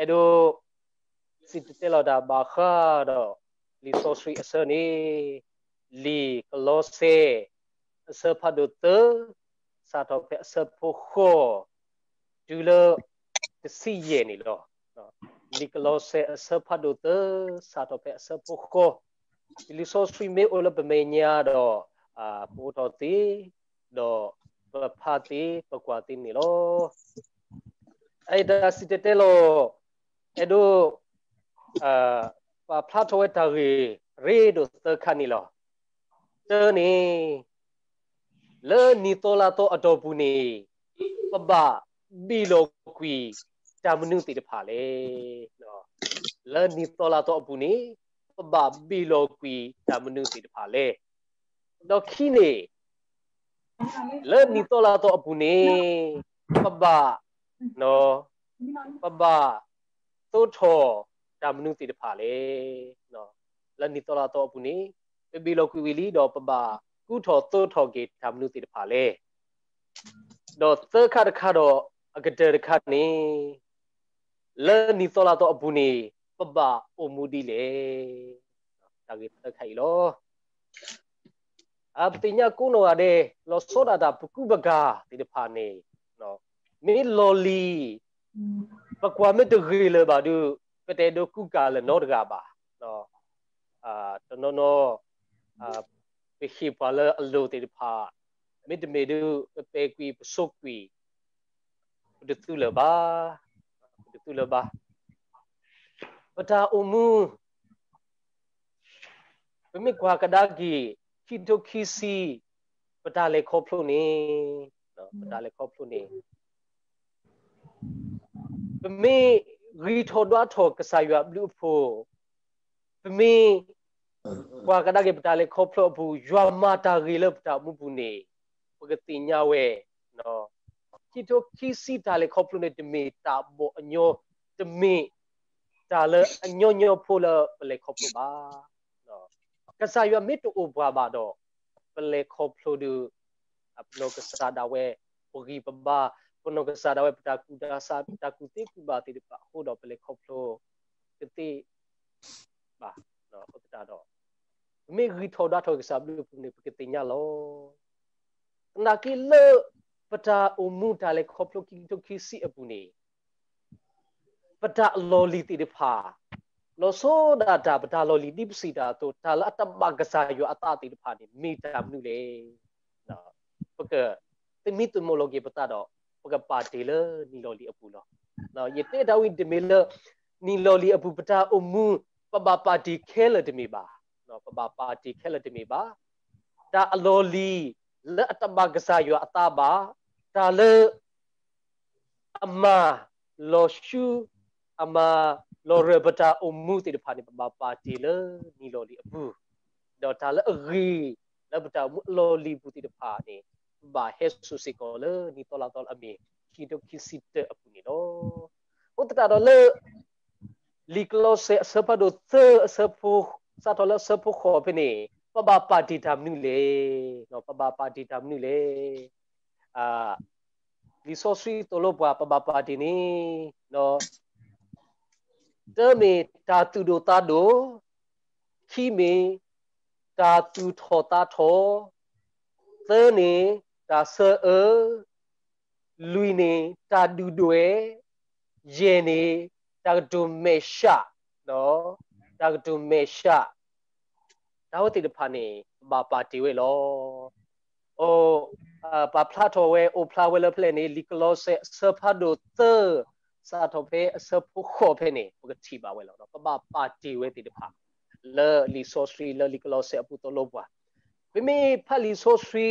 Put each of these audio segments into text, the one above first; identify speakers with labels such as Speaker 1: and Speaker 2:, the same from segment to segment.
Speaker 1: အဲ့တော့စစ်တဲလာတာဘာခါတော့လီဆိုစရီအစနီလီကလောဆေအစဖတ်ဒုတစာတော့ဖက်အစဖို့ခိုဒူလတစီယေနီလောလီကလောဆေအစဖတ်ဒုတစာတော့ဖက်အစဖို့ခိုလီဆိုစရီမေအိုလပမေညာတော့အာပိုတော်တီတော့ပဖာတီပကွာတီနီလောအဲ့ဒါစစ်တဲလောเอดูเอ่อปาพระทวตารีรีดูเตอร์คันนี่หรอเจอนี่เลนิโตลาโตอดอบุนีปะบะบีโลกวีจามนุติตผาเลเนาะเลนิโตลาโตอบุนีปะบะบีโลกวีจามนุติตผาเลดอกขี้นี่เลนิโตลาโตอบุนีปะบะเนาะปะบะသို့ထောတာမနုတိတဖာလေနော်လန်နီတော်လာတော့ဘူးနိပပီလောကွီဝီလီတော့ပပကုထောသို့ထောကေတာမနုတိတဖာလေတော့သခါတခါတော့အကတဲ့တခါနိလန်နီတော်လာတော့ဘူးနိပပအိုမူဒီလေတာကေတခိုင်လောအပတိညာကုနောရတဲ့လောစောဒတာပကုပကာဒီတဖာနိနော်မေလော်လီပကွာမတဂီလဘာဒူပတေဒိုကူကာလနောဒဂါဘာနော်အာတနောနောအာပခိပါလအလိုတေဖာမစ်တမေဒူပေကွီပဆုတ်ကွီဒတူလဘာဒတူလဘာပတာအမူပမေကွာကဒါဂီခိတိုခိစီပတာလေခေါဖလို့နေနော်ပတာလေခေါဖလို့နေမေရီထောဒွားထောကဆာယွာဘလူးဖိုပမေကွာကဒါကေပတာလေခေါဖလော့ဘူးယွာမာတာရီလပ်တာမူဘူးနေပကတိညာဝဲနော်ကီတိုခီစီတာလေခေါဖလော့နေတမေတာဘောအညောတမေတာလေအညောညောဖိုလာပလေခေါဖလော့ပါနော်ကဆာယွာမစ်တူဘွားပါတော့ပလေခေါဖလော့ဒူအပလော့ကဆာဒါဝဲပဂီပဘာကိုနောကဆာဒဝပတာကူဒါဆာတကူတိကူဘာတိပဟိုတော့ပလေခေါပလိုကတိဘာနော်ဟုတ်တာတော့မေဂီထောဒါထောကဆာဘလူပုန်ပကတိညာလောနာကီလပတာအမူတာလေခေါပလိုကီတိုခီစီအပူနေပတာလောလီတိဖာလောဆိုဒါတာပတာလောလီတိပစီတာတို့တာလအတပကဆာယောအတတိဖာနေမေတာမနုလေနော်ပကတိမီတမိုလိုဂီပတာတော့ကပတေလနီလော်လီအပူလောနော်ယတေဒဝိဒမေလနီလော်လီအပူပတာအမူပပပါတီခဲလတမီပါနော်ပပပါတီခဲလတမီပါဒါအလော်လီလက်အတဘကစားရအတပါဒါလေအမလော်ရှူအမလော်ရပတာအမူတေဖာနီပပပါတီလနီလော်လီအပူဒေါ်တာလရီလပတာမူလော်လီပူတေဖာနီ ba hesu si ko le ni to la to la mi ki do ki si te apu ni lo o ta do le li klo se se pa do te se pu sa to le se pu kho pe ni pa ba pa di dam nu le no pa ba pa di dam nu le a li so sui to lo pa pa ba pa di ni no te me ta tu do ta do ki me ta tu tho ta tho သနေတာဆာအလူနေတာဒူဒွေယေနေတာဒူမေရှာနော်တာဒူမေရှာဒါဝတိတဖာနေဘာပါတီဝဲလောအိုဘာဖလာတော်ဝဲအိုဖလာဝဲလဖလဲနေလီကလောဆဲဆဖာဒိုသစာတော်ဖဲဆဖုခောဖဲနေပကတိပါဝဲလောနော်ပပပါတီဝဲတိတဖာလေလီဆိုစရီလေလီကလောဆဲအပူတလောဘွာမိမိဖလီဆိုစရီ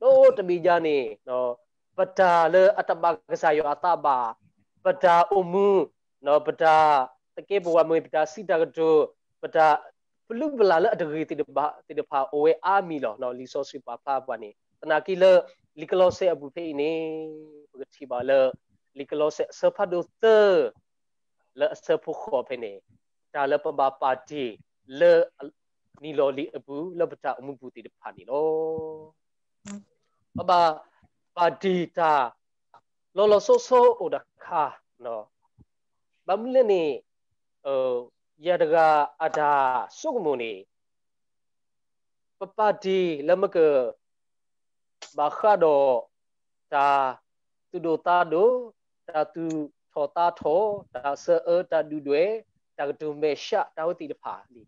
Speaker 1: no tamijani no pada le ataba kasayo ataba pada umu no pada teke bawa mui pada sida kedo pada belum belala ada gitu tidak tidak pa owe ami loh no liso si papa apa nih tenaki le likelo se abu pe ini berarti bala likelo se sepa dokter le sepu ko pe nih dalam pembapa di le ni lo li abu le pada umu putih depan nih loh ba ba data lo lo so so o da kha no ba mle ni o ya da ga ada su mu ni pa pa di la ma ke ba kha do ta tu do ta do ta tu tho ta tho ta se e ta du dwe ta tu me sha ta ti da pha ni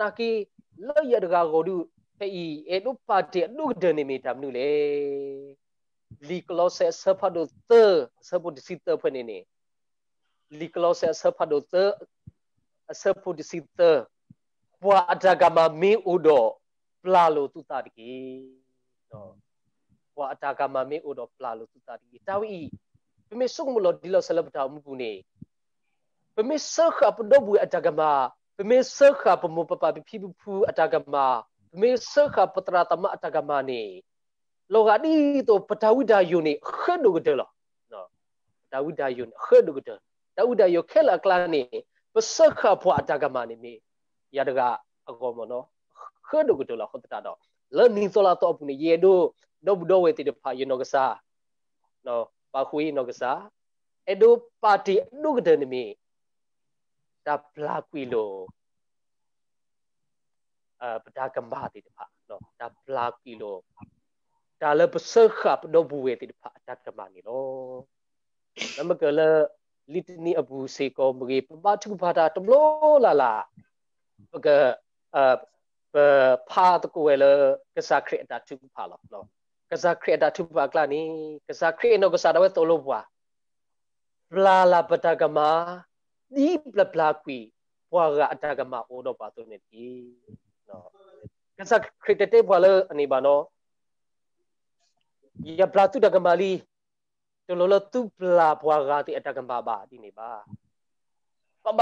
Speaker 1: na ki lo ya da ga go du pei edu pate edu dene me tam nu le li klose serpa do te serpa di sita pene ne li klose serpa do te serpa di sita bua adagama me udo plalo tu tadi no bua adagama me udo plalo tu tadi tawi peme sung mulo dilo selebta mu pune peme sekha pedobu adagama peme sekha pemopa pipi pu adagama မေဆခပတရာတမအတကမနီလောကဒီတော့ပဒဝိဒါယုန်ခဒုကတလနော်ဒါဝိဒါယုန်ခဒုကတဒါဝိဒါယုခဲလကလနီပစခဘွာအတကမနီမေရတကအကောမနော်ခဒုကတလခတတာတော့လောနီဆိုလာတော့ပုန်ရေဒိုဒိုဘဒိုဝေတိတဖာယနောကစာနော်ပါခွေးနောကစာအဒိုပါတီဒုကတနီမေဒါဘလာကွီလောပဒါကမ္ဘာတိတဖနော်ဒါဘလာကီလိုဒါလပစခပ်ဒဘူဝေတိတဖဒါကမ္ဘာနီလောနမကလလစ်နီအဘူးစေကောမရေပပထုဘာတာတဘလောလာလာပကအပဖာတကွယ်လကစားခရတာထုဖာလောလောကစားခရတာထုဖာကလာနီကစားခရနောကစားတော့တော်လို့ဘွာဘလာလာပဒါကမ္ဘာဒီဘလဘလာကွီဘွာကအတကမအိုတော့ပါသွနေပြီနော်ကစားခရစ်တေဘွာလအနေပါနော်ရပလာတုတကမာလီတလလတုပလာဘွာဂါတိအတကံပါပါဒီနေပါပပ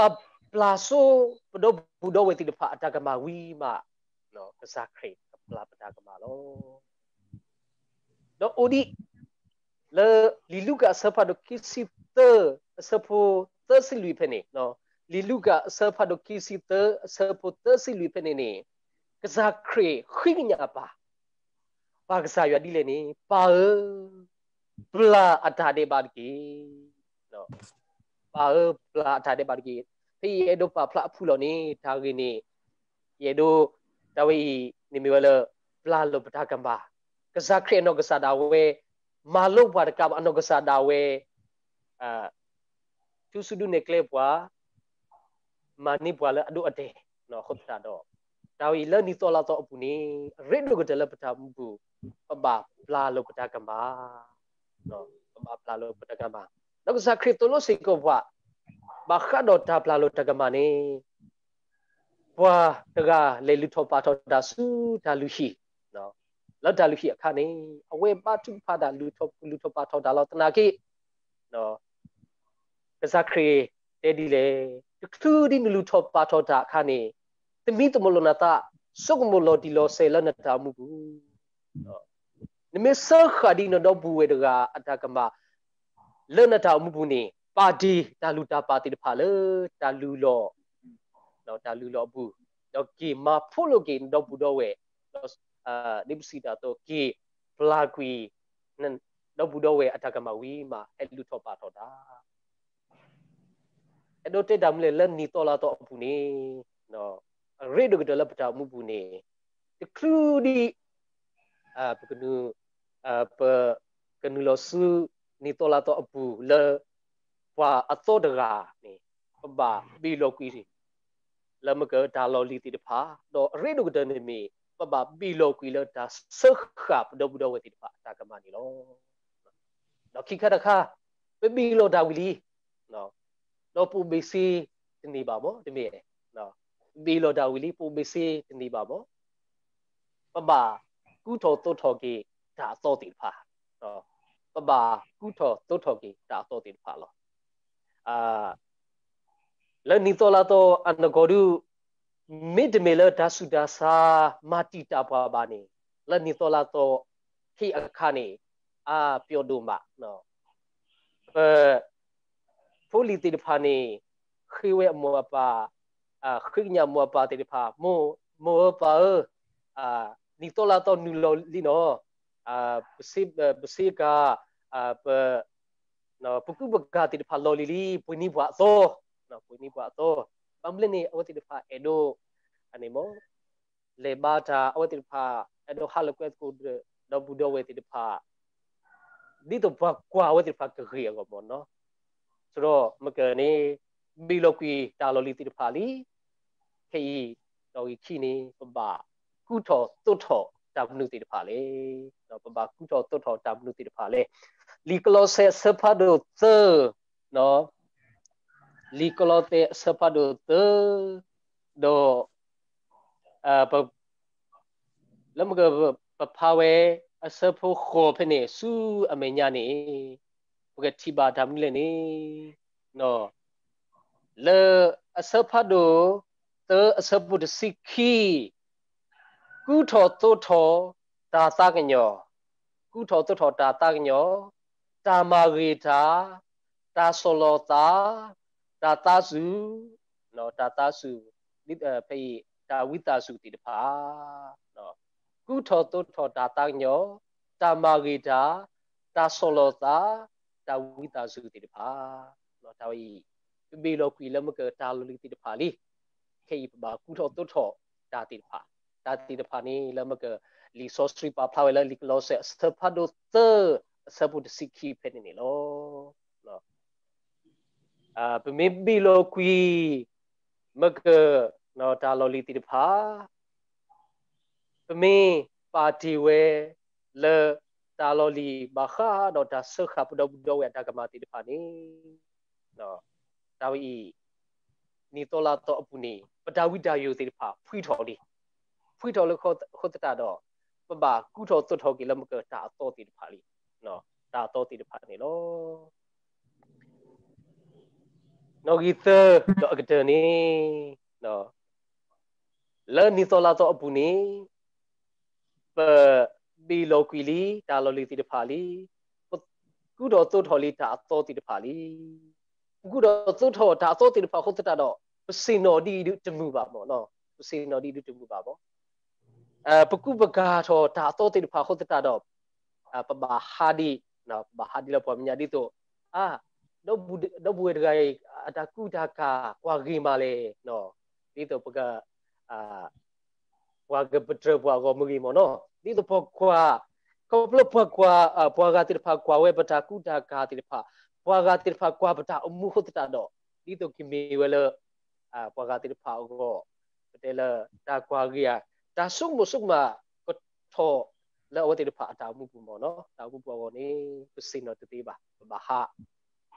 Speaker 1: ပလာဆိုပဒဘူဒဝေတိတဖာအတကမာဝီမနော်ကစားခရစ်ပလာပတကမာလောတော့ odi လေလီလူကအစဖတ်ဒကိစီတအစဖိုသစီလူဖနေနော်လီလူကအစဖတ်ဒကိစီတအစဖိုသစီလူဖနေနေကစားခရခိညာပါပါကစားရတိလေနေပါဘလာအထာတေပါကေနော်ပါဘလာအထာတေပါကေဖေရဒိုပါဖလာဖူလောနေဒါကိနေရဒိုတဝိနေမီဝလဘလာလောပတာကံပါကစားခရနောကစားတာဝဲမာလုပါတကမအနောကစားတာဝဲအာသူစုဒုနေကလေပွာမာနိပွာလအဒုအတေနော်ခုတ်တာတော့ဒါဝီလက်နီတော်လာတော့အပူနေရစ်တို့ကတလက်ပတာမှုဘူးပပပလာလို့ပတာကမ္ဘာနော်ပပပလာလို့ပတာကမ္ဘာနောက်ကစားခရစ်တိုလို့စိတ်ကောဘဘခါတော့တာပလာလို့တကမ္ဘာနေဘွာတကလေလူထောပါထောတာစုဒါလူရှိနော်လောက်တာလူရှိအခါနေအဝေပါတုဖတာလူထောလူထောပါထောတာလောက်တနာကိနော်ကစားခရစ်တဲ့ဒီလေတခုဒီလူထောပါထောတာအခါနေသမီးတမလနာတာစုကမလဒီလောဆေလနတာမှုဘူးနော်နမေဆခဒီနတော့ဘူးဝေတကအတကမလနတာမှုဘူးနေပါတီတာလူတာပါတီတဖာလေတာလူလောနော်တာလူလောဘူးတော့ကေမာဖို့လို့ကေတော့ဘူးတော့ဝေတော့အာနိပစီတာတော့ကေဘလာကွီနန်တော့ဘူးတော့ဝေအတကမဝီမာအဲ့လူထောပါထောတာအဲ့တော့တက်တာမလဲလက်နီတော်လာတော့ဘူးနေနော် rate dok dolap ta mu bu ne the clue di a pekenu a pe kenu lo su ni to la to abu le wa a to da ga ni ba bi lo kwi si la ma ka da lo li ti da pha do rate dok da ne mi ပပပီလောကီလတာဆခပ်ဒဘဒဝတိဖာတာကမနီလောတော့ခိခတခါပပီလောဒါဝီလီနော်တော့ပူဘီစီဒီနေပါမောဒီမေမေလော်တာဝီလီပိုမေဆေနေပါဘောပပကုထောသုထောကေဒါအသောတိဖာနော်ပပကုထောသုထောကေဒါအသောတိဖာလောအာလနိတောလာတောအန္တဂောဒုမိဒမေလဒါစုဒါစာမာတီတာဘွားပါနေလနိတောလာတောခိအခါနေအာပျော်ဒုမနော်အဲဖိုလီတိဖာနေခေဝဲအမောပါခရိညာမောပါတေဖာမောမောပါအာနီတောလာတော့နူလောလီနော်အာပစိပစိကာအာပနော်ပကုပကတေဖာလောလီလီပွနိဘွာတော့နော်ပွနိဘွာတော့ပမ်လနေအဝတေဖာအေဒိုအနေမောလေဘာတာအဝတေဖာအေဒိုဟာလကွက်ကိုဒဘူဒဝေတေဖာဒီတော့ဘကွာဝတေဖာကခေရကောမောနော်ဆိုတော့မကနေဘီလောကွီတာလောလီတေဖာလီခยีတော်ကြီးခိနေပပကုထောသွတ်ထောတာဘနုတိတဖာလေနော်ပပကုထောသွတ်ထောတာဘနုတိတဖာလေလီကလောဆေဆဖတ်ဒိုသနော်လီကလောတေဆဖတ်ဒိုသဒိုအပလမကပဖာဝဲအဆဖိုခိုဖနေစူအမေညာနေဘုကတိပါဒါမနုလေနေနော်လေအဆဖတ်ဒိုတအစပုဒစိခိကုထောသုထောဒါသကညောကုထောသုထောဒါသကညောတာမာဂေတာတာဆောလောတာတာသစုနော်တာသစုဒီဖေးတာဝိတာစုတိတဖာနော်ကုထောသုထောဒါသကညောတာမာဂေတာတာဆောလောတာတာဝိတာစုတိတဖာနော်တာဝိပေလောကွီလမကတာလလိတိတဖာလီ kei ba ku tho tu tho da ti pha da ti da pha ni la ma ka li so stri pa pha la li lo se sta pha do te sa bu de si ki pe ni lo lo a pe me bi lo kui ma ka no ta lo li ti da pha pe me pa ti we le ta lo li ba kha do ta sa kha pu do do we da ka ma ti da pha ni no ta wi နီတော်လာတော့အပူနေပဒဝိတာယုသိဖာဖွိတော်လေးဖွိတော်လခေါ်ခေါ်တတာတော့ပပကုထောသွတ်ထောကိလမကတာတော့တိဖာလေးနော်တာတော့တိဖာနေလောနော်ဂီသတော့အကတနေနော်လဲနီတော်လာတော့အပူနေပဘီလောကွီလီတာလောလီတိဖာလေးကုတော်သွတ်ထောလေးတာတော့တိဖာလေးအခုတော့သုထောဒါသောတိဖဟုတ်တတော့စေနော်ဒီတမှုပါပေါ့နော်စေနော်ဒီတမှုပါပေါ့အဲပကုပကာထောဒါသောတိဖဟုတ်တတော့ပဘာဟာဒီနော်ဘာဟာဒီလပေါ်မြညာဒီတော့အာတော့ဘူးတော့ဘူးတကယ်အတကုဒါကာကွာဂီမာလေနော်ဒီတော့ပကအာဝါကပထရဘွာကောမူဂီမောနော်ဒီတော့ပေါ်ကွာကောပလပေါ်ကွာပေါ်ကတိဖာကွာဝဲပတာကုဒါကာတိဖာပွာဂတိဖာကွာပတာအမှုဟုတ်တာတော့ဒီတော့ကိမေဝလအာပွာဂတိဖာကိုပတဲလတာကွာကြီးယာတာဆုမဆုမကထောလောဝတိဖာအတာမှုပူမောနော်တာမှုပေါ်ပေါ်နေပစိနော်တသေးပါဘာဟာ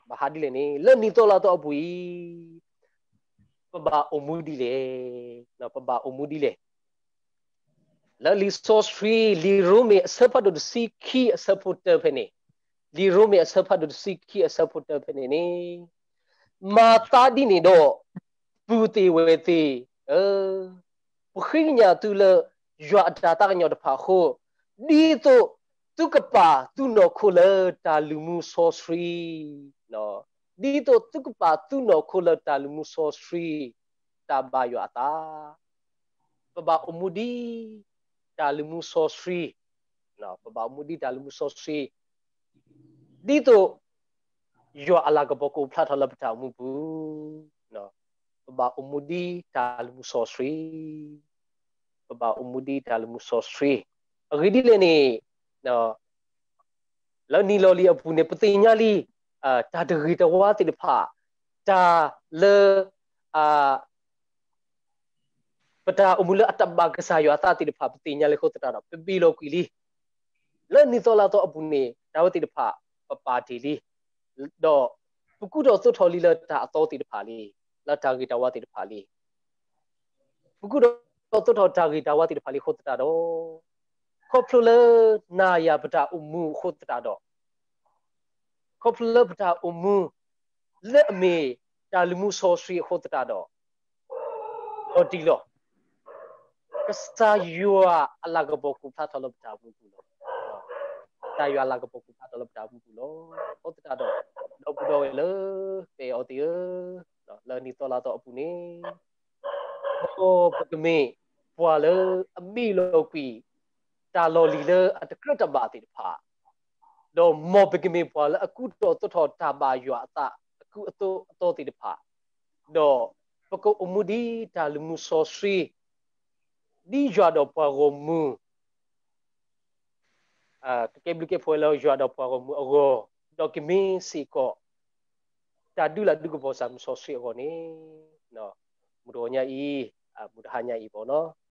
Speaker 1: ဘာဟာဒီလေနေလနီတော့လာတော့အပူီပဘာအမှုဒီလေနော်ပဘာအမှုဒီလေလလီဆိုစထရီလီရူမီအစဖတ်ဒစီခီအစဖတ်တဖနေဒီရိုမီအဆဖတ်ဒုစိခိအဆဖတ်တဖနေနေမာတာဒီနေတော့ပူတီဝေတီအပခိညာတူလရွာတာတာညောတဖာခိုဒီတော့သူကပါသူနော်ခိုလတာလူမှုဆောစရီနော်ဒီတော့သူကပါသူနော်ခိုလတာလူမှုဆောစရီတာဘာရွာတာပပအမှုဒီတာလူမှုဆောစရီနော်ပပအမှုဒီတာလူမှုဆောစရီတိတုယောအလာကဘကိုဖလာထလပတာမှုဘူးနော်ဘာအမှုဒီတာလမှုဆောစရီဘာအမှုဒီတာလမှုဆောစရီအဂဒီလေနေနော်လောနီလောလီအဖူနေပတိညာလီအာတာဒဂီတဝါတိဖာတာလေအာပတာအမှုလအတဘာကဆာယောတာတိဖာပတိညာလေခိုတတာပပီလောကီလီလောနီတောလာတော့အဖူနေဒါဝတိဖာပပါတီလီတော့ပကုတော့သွတ်ထော်လီလာတာအတော်တီတဖာလေးလာတာဂီတာဝါတီတဖာလေးပကုတော့သွတ်ထော်တာဂီတာဝါတီတဖာလေးဟုတ်တာတော့ခေါပလူလနာယပတာဥမှုဟုတ်တာတော့ခေါပလူလပတာဥမှုလက်အမေတာလူမှုဆောစရီဟုတ်တာတော့ဟောတီလောကစတာယူအလကဘကူဖတ်တော်လပတာဘူးကူလောတာရွာလာကပုတ်ကူဖတ်တော့လပတာဘူးလို့ဟုတ်တာတော့တော့ဘူးတော့လေပေအော်တီတော့လာနီတော့လာတော့အပူနေဟောပကမေပွာလေအမီလို့ကွီတာလော်လီလေအတကရတဘာတိဖာတော့မောပကမေပွာလေအခုတော့တတော်တာပါရွာအတအခုအတော့အတော့တိဖာတော့ပကုတ်အမှုဒီတာလူမှုစောဆွေဒီရွာတော့ပွာကိုမူး que quem blique foi lá o jogador para o Mugo, do que me sico. Tá do lado do que vos amo sócio agora, não. Mudou-nha aí,